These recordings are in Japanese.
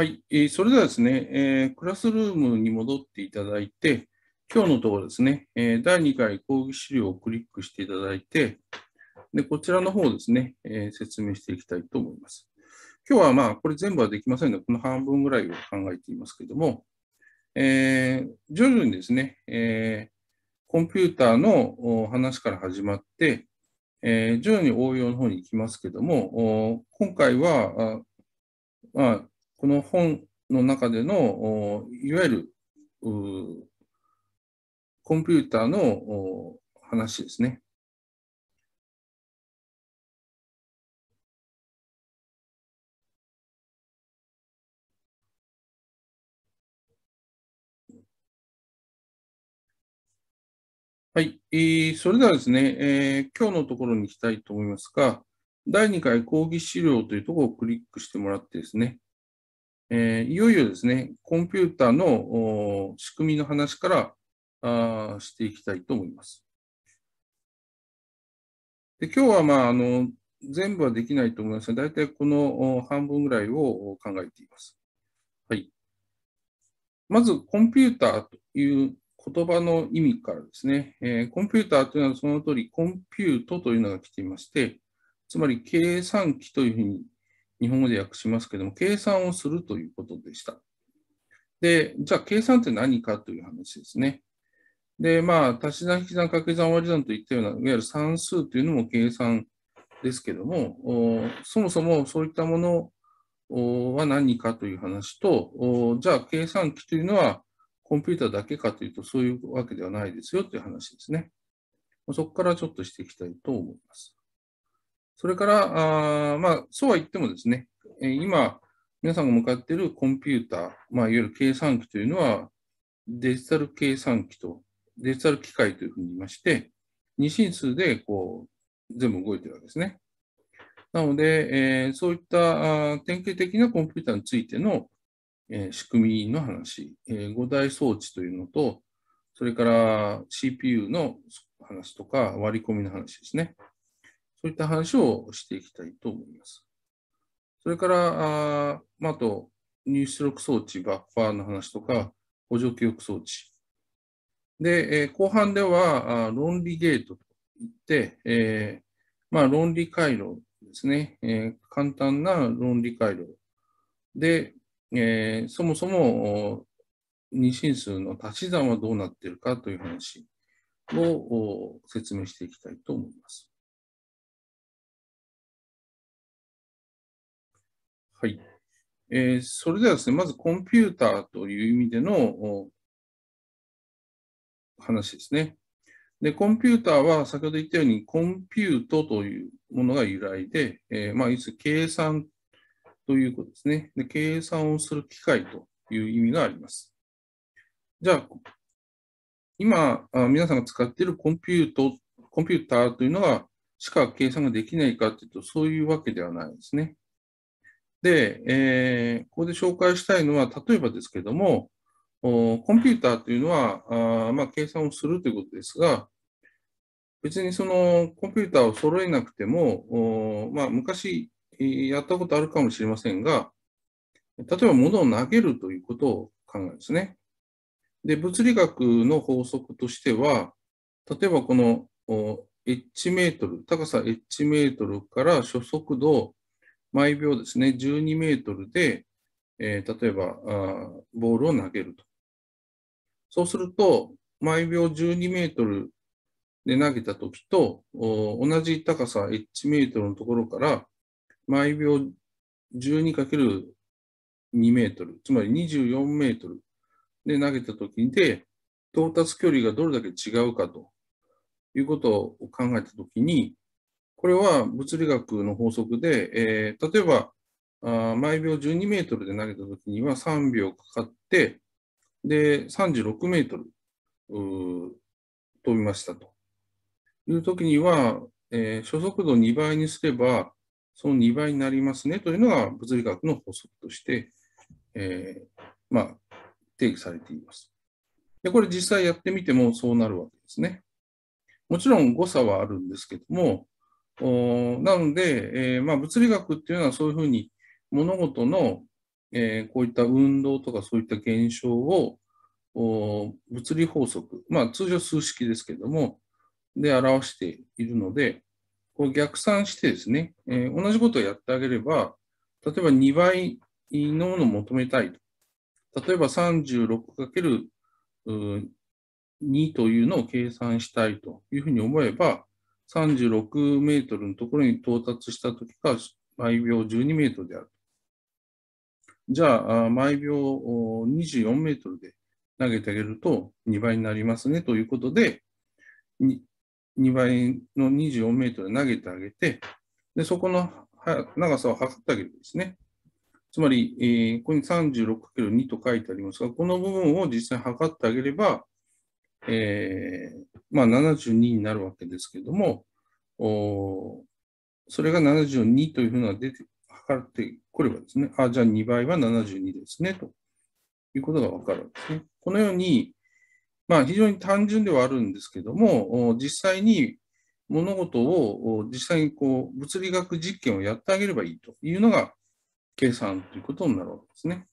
はい、えー、それではですね、えー、クラスルームに戻っていただいて、今日のところですね、えー、第2回講義資料をクリックしていただいて、でこちらの方ですね、えー、説明していきたいと思います。今日はまあ、これ全部はできませんが、この半分ぐらいを考えていますけれども、えー、徐々にですね、えー、コンピューターの話から始まって、えー、徐々に応用の方に行きますけども、今回は、あまあ、この本の中での、いわゆるコンピューターの話ですね。はい、えー、それではですね、えー、今日のところに行きたいと思いますが、第2回講義資料というところをクリックしてもらってですね、えー、いよいよですね、コンピューターの仕組みの話からあしていきたいと思います。で今日は、まあ、あの全部はできないと思いますが、大体この半分ぐらいを考えています。はい、まず、コンピューターという言葉の意味からですね、えー、コンピューターというのはその通り、コンピュートというのが来ていまして、つまり計算機というふうに日本語で訳しますけども、計算をするということでした。で、じゃあ計算って何かという話ですね。で、まあ、足し算、引き算、掛け算、割り算といったような、いわゆる算数というのも計算ですけども、そもそもそういったものは何かという話と、じゃあ計算機というのはコンピューターだけかというと、そういうわけではないですよという話ですね。そこからちょっとしていきたいと思います。それから、あまあ、そうは言ってもですね、え今、皆さんが向かっているコンピューター、まあ、いわゆる計算機というのは、デジタル計算機とデジタル機械というふうに言いまして、二進数でこう全部動いてるわけですね。なので、えー、そういったあ典型的なコンピューターについての、えー、仕組みの話、えー、5大装置というのと、それから CPU の話とか割り込みの話ですね。そういった話をしていきたいと思います。それから、あ,、まあ、あと、入出力装置、バッファーの話とか、補助記憶装置。で、えー、後半ではあ、論理ゲートといって、えー、まあ、論理回路ですね、えー、簡単な論理回路で、えー、そもそも二進数の足し算はどうなっているかという話を説明していきたいと思います。はい。えー、それではですね、まずコンピューターという意味での話ですね。で、コンピューターは先ほど言ったようにコンピュートというものが由来で、えー、まあ、いつ計算ということですねで。計算をする機械という意味があります。じゃあ、今、皆さんが使っているコンピュート、コンピューターというのが、しか計算ができないかというと、そういうわけではないですね。で、えー、ここで紹介したいのは、例えばですけども、コンピューターというのは、あまあ、計算をするということですが、別にそのコンピューターを揃えなくても、まあ、昔やったことあるかもしれませんが、例えば物を投げるということを考えですね。で、物理学の法則としては、例えばこの h メートル、高さ h メートルから初速度毎秒ですね、12メートルで、えー、例えばあボールを投げると。そうすると、毎秒12メートルで投げたときと、同じ高さ1メートルのところから、毎秒 12×2 メートル、つまり24メートルで投げたときで、到達距離がどれだけ違うかということを考えたときに、これは物理学の法則で、えー、例えばあ毎秒12メートルで投げたときには3秒かかって、で、36メートル飛びましたというときには、えー、初速度2倍にすれば、その2倍になりますねというのが物理学の法則として、えー、まあ、定義されています。で、これ実際やってみてもそうなるわけですね。もちろん誤差はあるんですけども、なので、えー、まあ、物理学っていうのはそういうふうに物事の、えー、こういった運動とかそういった現象を物理法則、まあ、通常数式ですけども、で表しているので、こう逆算してですね、えー、同じことをやってあげれば、例えば2倍のものを求めたいと。例えば 36×2 というのを計算したいというふうに思えば、36メートルのところに到達したときが毎秒12メートルである。じゃあ、毎秒24メートルで投げてあげると2倍になりますねということで、2倍の24メートル投げてあげて、でそこの長さを測ってあげるんですね。つまり、えー、ここに 36×2 と書いてありますが、この部分を実際測ってあげれば、えー、まあ、72になるわけですけども、おそれが72というふうな出て、測ってくればですね、あ、じゃあ2倍は72ですね、ということがわかるんですね。このように、まあ、非常に単純ではあるんですけども、実際に物事を実際にこう物理学実験をやってあげればいいというのが計算ということになるわけですね。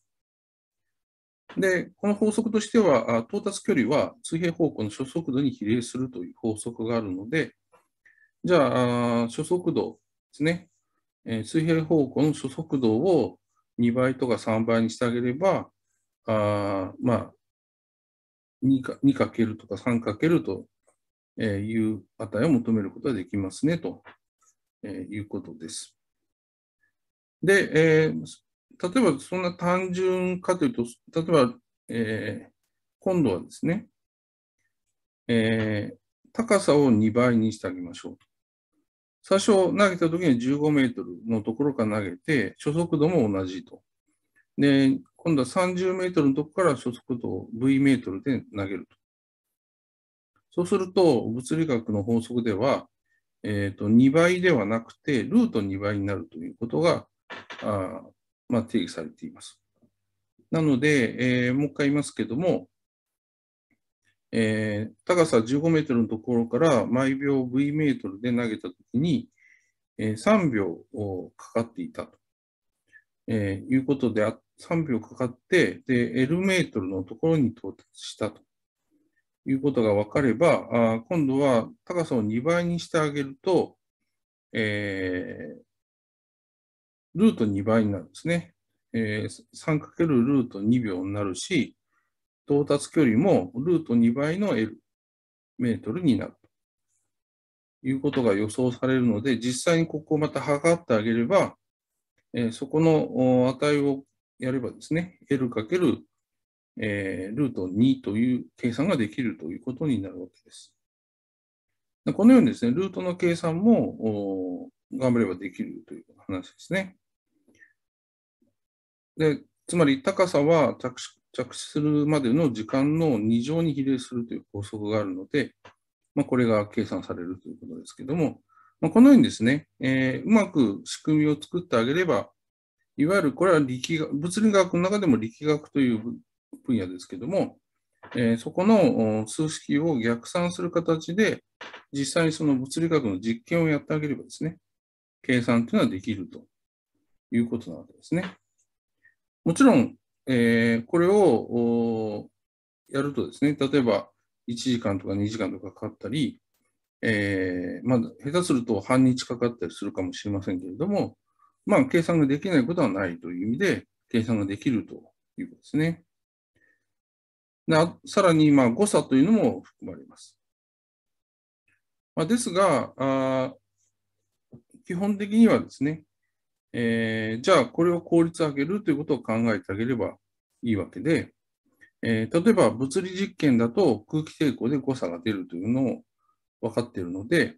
で、この法則としては、到達距離は水平方向の初速度に比例するという法則があるので、じゃあ、初速度ですね、えー、水平方向の初速度を2倍とか3倍にしてあげれば、あまあ、2かけるとか3かけるという値を求めることができますねということです。で、えー、例えばそんな単純かというと、例えば、えー、今度はですね、えー、高さを2倍にしてあげましょう。最初投げた時に15メートルのところから投げて、初速度も同じと。で、今度は30メートルのところから初速度を V メートルで投げると。そうすると、物理学の法則では、えっ、ー、と、2倍ではなくて、ルート2倍になるということが、あまあ、定義されています。なので、えー、もう一回言いますけども、えー、高さ15メートルのところから毎秒 V メートルで投げたときに、えー、3秒かかっていたと、えー、いうことであ、3秒かかって、で、L メートルのところに到達したということが分かれば、あ今度は高さを2倍にしてあげると、えー、ルート2倍になるんですね。えー、3× ルート2秒になるし、到達距離もルート2倍の L メートルになるということが予想されるので、実際にここをまた測ってあげれば、えー、そこの値をやればですね、L かける、えー、ルート2という計算ができるということになるわけです。このようにですね、ルートの計算も頑張ればできるという話ですね。でつまり高さは着着地するまでの時間の2乗に比例するという法則があるので、まあ、これが計算されるということですけども、まあ、このようにですね、えー、うまく仕組みを作ってあげれば、いわゆるこれは力学、物理学の中でも力学という分野ですけども、えー、そこの数式を逆算する形で、実際にその物理学の実験をやってあげればですね、計算というのはできるということなわけですね。もちろん、えー、これをやるとですね、例えば1時間とか2時間とかかかったり、えー、まあ、下手すると半日かかったりするかもしれませんけれども、まあ、計算ができないことはないという意味で、計算ができるということですね。でさらに、まあ、誤差というのも含まれます。まあ、ですがあ、基本的にはですね、えー、じゃあこれを効率上げるということを考えてあげればいいわけで、えー、例えば物理実験だと空気抵抗で誤差が出るというのを分かっているので、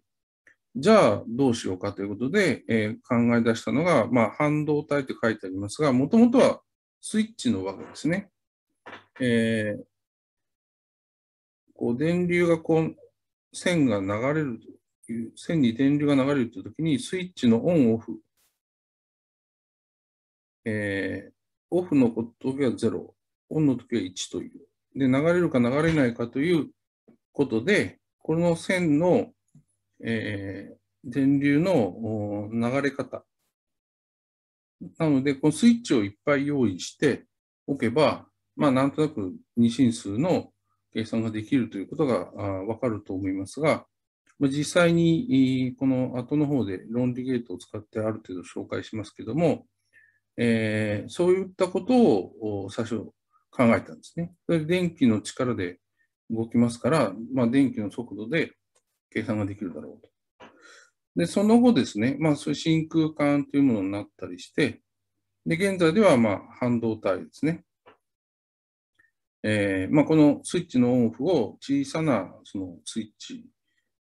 じゃあどうしようかということで、えー、考え出したのが、まあ、半導体って書いてありますが、もともとはスイッチのわけですね。えー、こう電流がこう線が流れるという、線に電流が流れるというときにスイッチのオンオフえー、オフの時は0、オンの時は1という。で、流れるか流れないかということで、この線の、えー、電流の流れ方。なので、このスイッチをいっぱい用意しておけば、まあ、なんとなく二進数の計算ができるということがわかると思いますが、実際にこの後の方で論理ゲートを使ってある程度紹介しますけども、えー、そういったことを最初考えたんですね。それで電気の力で動きますから、まあ、電気の速度で計算ができるだろうと。で、その後ですね、まあ、そういう真空管というものになったりして、で、現在では、ま半導体ですね。えー、まあ、このスイッチのオンオフを小さなそのスイッチ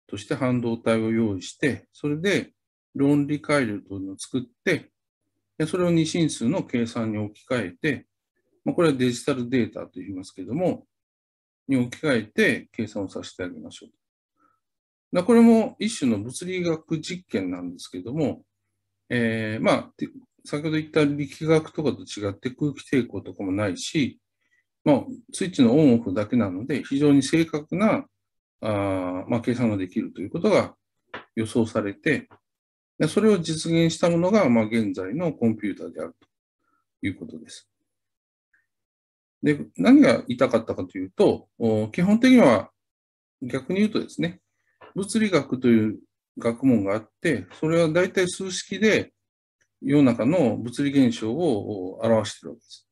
として半導体を用意して、それで論理回路というのを作って、でそれを2進数の計算に置き換えて、まあ、これはデジタルデータと言いますけども、に置き換えて計算をさせてあげましょう。これも一種の物理学実験なんですけども、えー、まあ、先ほど言った力学とかと違って空気抵抗とかもないし、まあ、スイッチのオンオフだけなので、非常に正確なあ、まあ、計算ができるということが予想されて、でそれを実現したものが、まあ、現在のコンピューターであるということです。で、何が言いたかったかというと、基本的には逆に言うとですね、物理学という学問があって、それは大体数式で世の中の物理現象を表しているわけです。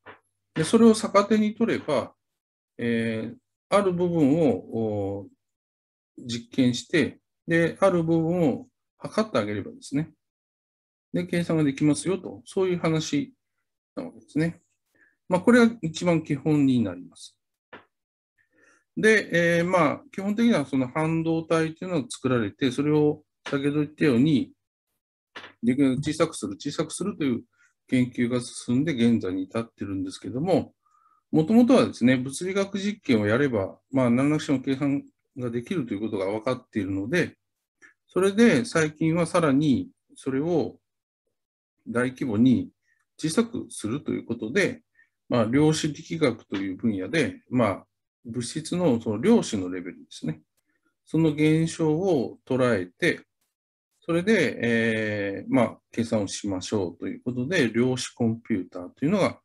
で、それを逆手に取れば、えー、ある部分を実験して、で、ある部分を測ってあげればですね。で、計算ができますよと、そういう話なわけですね。まあ、これが一番基本になります。で、えー、まあ、基本的にはその半導体というのが作られて、それを先ほど言ったように、できる小さくする、小さくするという研究が進んで現在に至ってるんですけども、もともとはですね、物理学実験をやれば、まあ、何らかしの計算ができるということが分かっているので、それで最近はさらにそれを大規模に小さくするということで、まあ、量子力学という分野で、まあ、物質のその量子のレベルですね。その現象を捉えて、それで、えー、まあ、計算をしましょうということで、量子コンピューターというのが、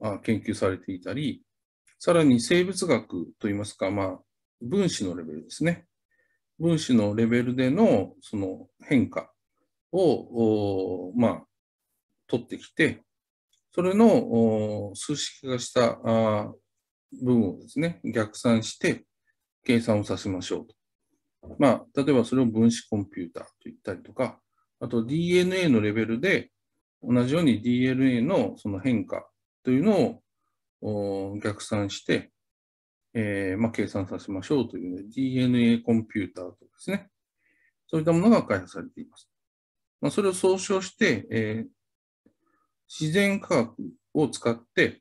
まあ、研究されていたり、さらに生物学といいますか、まあ、分子のレベルですね。分子のレベルでのその変化を、まあ、取ってきて、それの数式化した部分をですね、逆算して計算をさせましょうと。まあ、例えばそれを分子コンピューターと言ったりとか、あと DNA のレベルで同じように DNA のその変化というのを逆算して、えー、まあ、計算させましょうという、ね、DNA コンピューターとかですね。そういったものが開発されています。まあ、それを総称して、えー、自然科学を使って、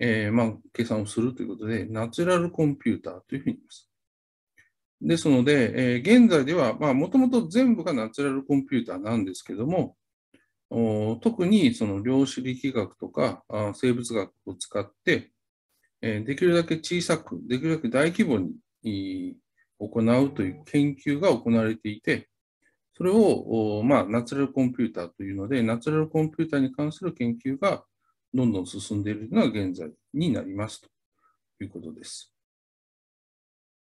えー、まあ、計算をするということで、ナチュラルコンピューターというふうに言います。ですので、えー、現在では、まもともと全部がナチュラルコンピューターなんですけども、特にその量子力学とか生物学を使って、できるだけ小さく、できるだけ大規模に行うという研究が行われていて、それを、まあ、ナチュラルコンピューターというので、ナチュラルコンピューターに関する研究がどんどん進んでいるのが現在になりますということです。